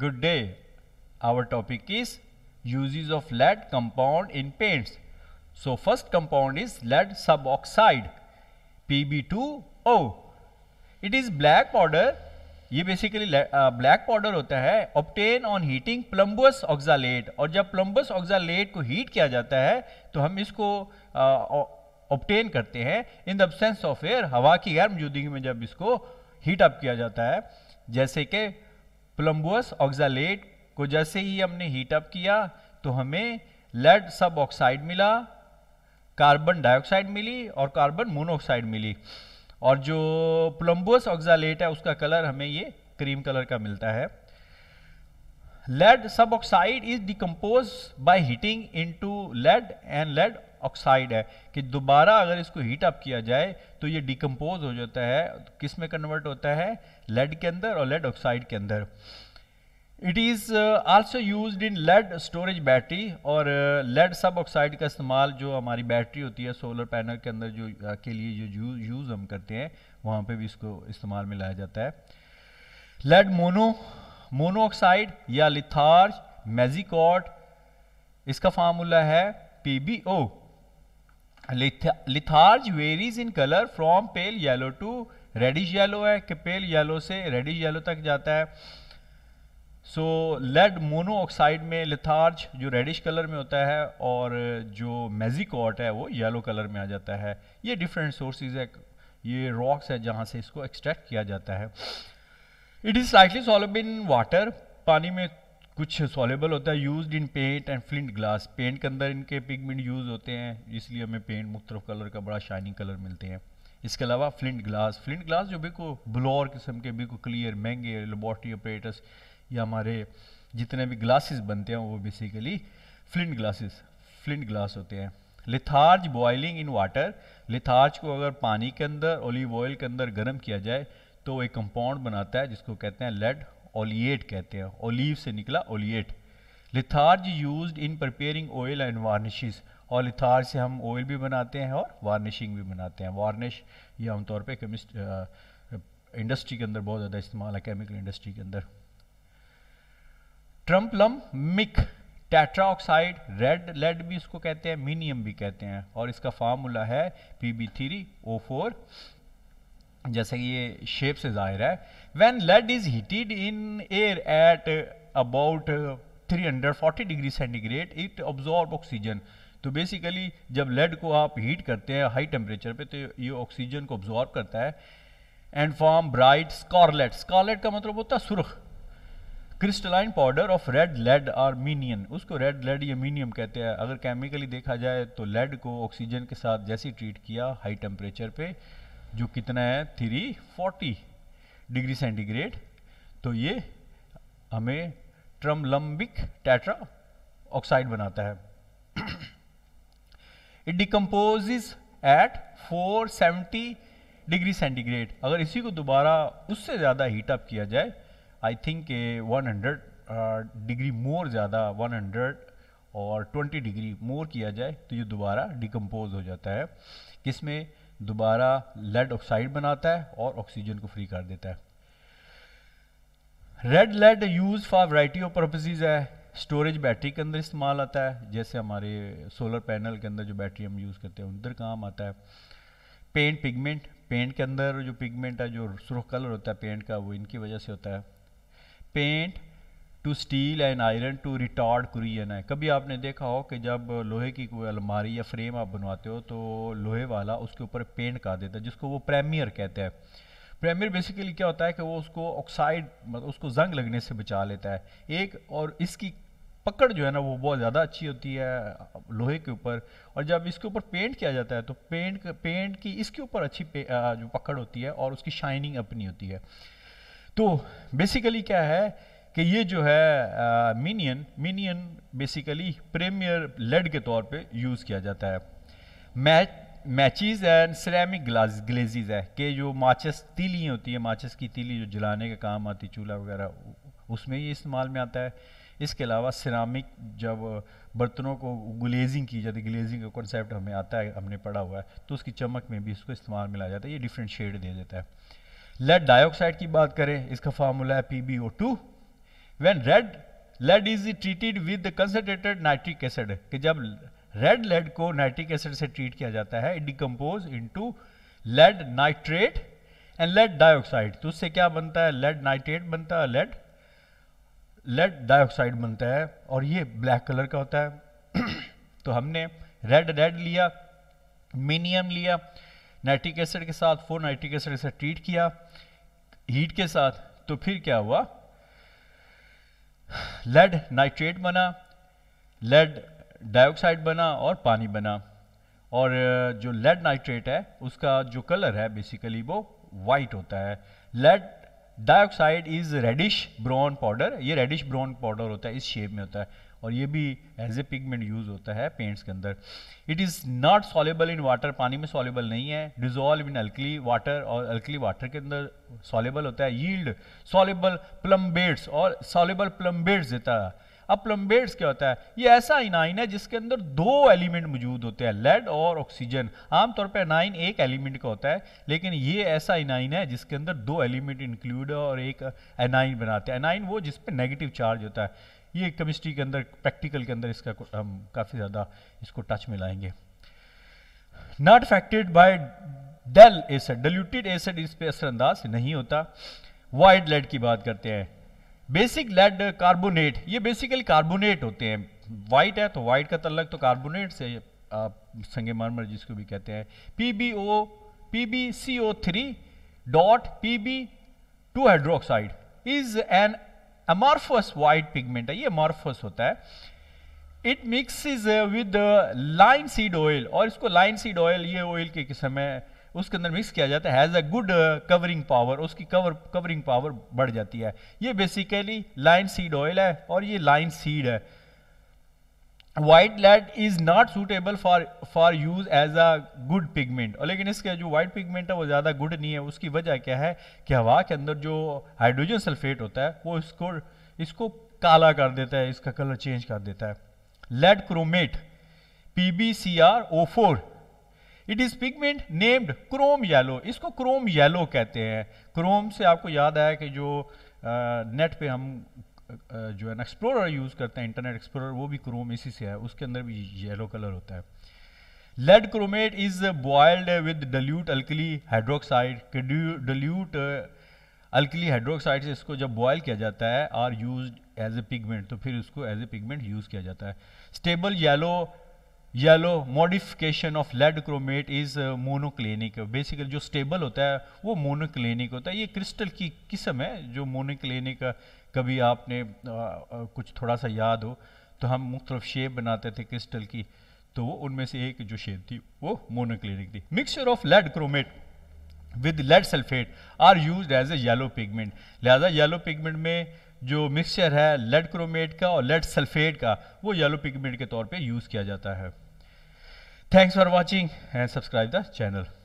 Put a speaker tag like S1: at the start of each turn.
S1: Good day. Our topic is uses of lead compound in paints. So first compound is lead suboxide Pb2O. It is black powder. ये basically black powder होता है obtained on heating plumbous oxalate और जब प्लम्बस oxalate को heat किया जाता है तो हम इसको ऑप्टेन uh, करते हैं in the sense of air हवा की गैर मौजूदगी में जब इसको हीट अप किया जाता है जैसे कि प्लम्बुअस ऑक्सालेट को जैसे ही हमने हीट अप किया तो हमें लेड सब ऑक्साइड मिला कार्बन डाइऑक्साइड मिली और कार्बन मोनोऑक्साइड मिली और जो प्लम्बुअस ऑक्सालेट है उसका कलर हमें ये क्रीम कलर का मिलता है lead oxide is decompose by heating into lead and lead oxide है कि दोबारा अगर इसको हीट अप किया जाए तो ये डिकम्पोज हो जाता है किस में कन्वर्ट होता है लेड के अंदर और लेड ऑक्साइड के अंदर it is also use in lead storage battery और लेड सब ऑक्साइड का इस्तेमाल जो हमारी बैटरी होती है सोलर पैनल के अंदर जो uh, के लिए जो यूज़ हम करते हैं वहाँ पे भी इसको इस्तेमाल में लाया जाता है लेड मोनो मोनो ऑक्साइड या लिथार्ज मेजिकॉट इसका फार्मूला है P B O litharge varies in colour from pale yellow to reddish yellow है कि पेल येलो से रेडिश येलो तक जाता है सो लेड मोनोऑक्साइड में लिथार्ज जो रेडिश कलर में होता है और जो मेजिकॉट है वो येलो कलर में आ जाता है ये डिफरेंट सोर्सेज है ये रॉक्स है जहाँ से इसको एक्सट्रैक्ट किया जाता है it is slightly soluble in water पानी में कुछ सॉलेबल होता है used in paint and flint glass paint के अंदर इनके पिगमेंट यूज़ होते हैं इसलिए हमें पेंट मुख्त कलर का बड़ा शाइनिंग कलर मिलते हैं इसके अलावा फ्लिंट ग्लास फ्लिंट ग्लास जो बिल्कुल ब्लोर किस्म के बिल्कुल क्लियर महंगे लेबॉर्ट्री ऑपरेटर्स या हमारे जितने भी ग्लासेस बनते हैं वो basically flint glasses flint glass होते हैं litharge boiling in water litharge को अगर पानी के अंदर ओलिव ऑयल के अंदर गर्म किया जाए तो एक कंपाउंड बनाता है जिसको कहते हैं लेड ओलिएट कहते हैं ओलीव से निकला oleate litharge use in preparing oil and varnishes और लिथार्ज से हम ऑयल भी बनाते हैं और वार्निशिंग भी बनाते हैं वार्निश ये आमतौर पर केमिस्ट इंडस्ट्री के अंदर बहुत ज़्यादा इस्तेमाल है केमिकल इंडस्ट्री के अंदर triplumbic tetroxide red lead भी इसको कहते हैं मीनियम भी कहते हैं और इसका फार्मूला है P B three O four जैसे ये शेप से ज़ाहिर है when lead is heated in air at about 340 degree centigrade it absorb oxygen तो बेसिकली जब लेड को आप हीट करते हैं हाई टेम्परेचर पे तो ये ऑक्सीजन को ऑब्जॉर्ब करता है and form bright scarlet scarlet का मतलब होता है सुरख crystalline powder of red lead minium उसको रेड लेड या मीनियम कहते हैं अगर केमिकली देखा जाए तो लेड को ऑक्सीजन के साथ जैसे ट्रीट किया हाई टेम्परेचर पे जो कितना है थ्री फोर्टी डिग्री सेंटीग्रेड तो ये हमें ट्रमलम्बिक टैट्रा ऑक्साइड बनाता है it decompose at 470 degree centigrade अगर इसी को दोबारा उससे ज़्यादा हीट अप किया जाए आई थिंक 100 डिग्री मोर ज़्यादा 100 और 20 डिग्री मोर किया जाए तो ये दोबारा डिकम्पोज हो जाता है किसमें दोबारा लेड ऑक्साइड बनाता है और ऑक्सीजन को फ्री कर देता है red lead use for variety of purposes है स्टोरेज बैटरी के अंदर इस्तेमाल आता है जैसे हमारे सोलर पैनल के अंदर जो बैटरी हम यूज़ करते हैं उधर काम आता है पेंट पिगमेंट पेंट के अंदर जो पिगमेंट है जो सुरख कलर होता है पेंट का वो इनकी वजह से होता है paint to steel and iron to retard corrosion है कभी आपने देखा हो कि जब लोहे की कोई अलमारी या फ्रेम आप बनवाते हो तो लोहे वाला उसके ऊपर पेंट कर देता है जिसको वो प्रेमियर कहते हैं प्रेमियर बेसिकली क्या होता है कि वो उसको ऑक्साइड मतलब उसको जंग लगने से बचा लेता है एक और इसकी पकड़ जो है ना वो बहुत ज़्यादा अच्छी होती है लोहे के ऊपर और जब इसके ऊपर पेंट किया जाता है तो पेंट पेंट की इसके ऊपर अच्छी जो पकड़ होती है और उसकी शाइनिंग अपनी होती है तो बेसिकली क्या है कि ये जो है minium minium basically primer lead के तौर पे यूज़ किया जाता है match matches and ceramic glass glazes है कि जो माचिस तीली होती है माचिस की तीली जो जलाने के काम आती चूल्हा वगैरह उसमें ये इस्तेमाल में आता है इसके अलावा सिरामिक जब बर्तनों को ग्लेजिंग की जाती है ग्लेजिंग का कॉन्सेप्ट हमें आता है हमने पढ़ा हुआ है तो उसकी चमक में भी इसको इस्तेमाल में लाया जाता है ये डिफरेंट शेड दे देता है लेड डाइऑक्साइड की बात करें इसका फार्मूला है P B O two when red lead is treated with concentrated nitric acid कि जब रेड लेड को नाइट्रिक एसिड से ट्रीट किया जाता है decompose into lead nitrate and lead dioxide तो उससे क्या बनता है लेड नाइट्रेट बनता है लेड लेड डाइऑक्साइड बनता है और ये ब्लैक कलर का होता है तो हमने रेड रेड लिया मीनियम लिया नाइट्रिक एसिड के साथ फोर नाइट्रिक एसिड के साथ ट्रीट किया हीट के साथ तो फिर क्या हुआ लेड नाइट्रेट बना लेड डाइऑक्साइड बना और पानी बना और जो लेड नाइट्रेट है उसका जो कलर है बेसिकली वो वाइट होता है lead dioxide is reddish brown powder ये रेडिश ब्राउन पाउडर होता है इस शेप में होता है और ये भी एज ए पिगमेंट यूज होता है पेंट्स के अंदर it is not soluble in water पानी में सॉलेबल नहीं है डिजॉल्व इन अल्कली वाटर और अल्कली वाटर के अंदर सॉलेबल होता है यील्ड सॉलेबल प्लम्बेट्स और सॉलेबल प्लम्बेट्स देता है अब प्लम्बेट्स क्या होता है ये ऐसा इनाइन है जिसके अंदर दो एलिमेंट मौजूद होते हैं लेड और ऑक्सीजन आमतौर पर इनाइन एक एलिमेंट का होता है लेकिन ये ऐसा इनाइन है जिसके अंदर दो एलिमेंट इंक्लूड और एक एनाइन बनाते हैं एनाइन वो जिसपे नेगेटिव चार्ज होता है ये केमिस्ट्री के अंदर प्रैक्टिकल के अंदर इसका हम काफ़ी ज़्यादा इसको टच में लाएंगे not affected by dil acid diluted acid इस पर असरअंदाज नहीं होता वाइड लेड की बात करते हैं बेसिक लेड कार्बोनेट ये बेसिकली कार्बोनेट होते हैं वाइट है तो वाइट का तलक तो कार्बोनेट से आप संगे मारमर जिसको भी कहते हैं P B O P B C O three dot P B two hydroxide is an amorphous white pigment है ये अमॉर्फस होता है it mixes with linseed oil और इसको लाइन सीड ऑयल ये ऑयल की किस्म है उसके अंदर मिक्स किया जाता है has a good covering power उसकी कवर कवरिंग पावर बढ़ जाती है ये बेसिकली लाइन सीड ऑयल है और ये लाइन सीड है white lead is not suitable for for use as a good pigment और लेकिन इसका जो वाइट पिगमेंट है वो ज़्यादा गुड नहीं है उसकी वजह क्या है कि हवा के अंदर जो हाइड्रोजन सल्फेट होता है वो इसको इसको काला कर देता है इसका कलर चेंज कर देता है lead chromate P B C R O four it is pigment named chrome yellow इसको क्रोम येलो कहते हैं क्रोम से आपको याद आया कि जो नेट पे हम जो है ना एक्सप्लोरर यूज़ करते हैं इंटरनेट एक्सप्लोरर वो भी क्रोम इसी से है उसके अंदर भी येलो कलर होता है lead chromate is boiled with dilute alkali hydroxide dilute alkali hydroxide से इसको जब बॉयल किया जाता है are use as a pigment तो फिर उसको एज ए पिगमेंट यूज़ किया जाता है stable yellow yellow modification of lead chromate is monoclinic basically जो स्टेबल होता है वो मोनोक्लिनिक होता है ये क्रिस्टल की किस्म है जो मोनोक्लिनिक uh, कभी आपने आ, uh, आ, uh, कुछ थोड़ा सा याद हो तो हम मुख्तलिफ शेप बनाते थे क्रिस्टल की तो वो उनमें से एक जो शेप थी वो मोनोक्लिनिक थी mixture of lead chromate with lead sulphate are use as a yellow pigment लिहाजा येलो पिगमेंट में जो मिक्सचर है लेड क्रोमेट का और लेड सल्फेट का वो येलो पिगमेंट के तौर पे यूज़ किया जाता है thanks for watching and subscribe the channel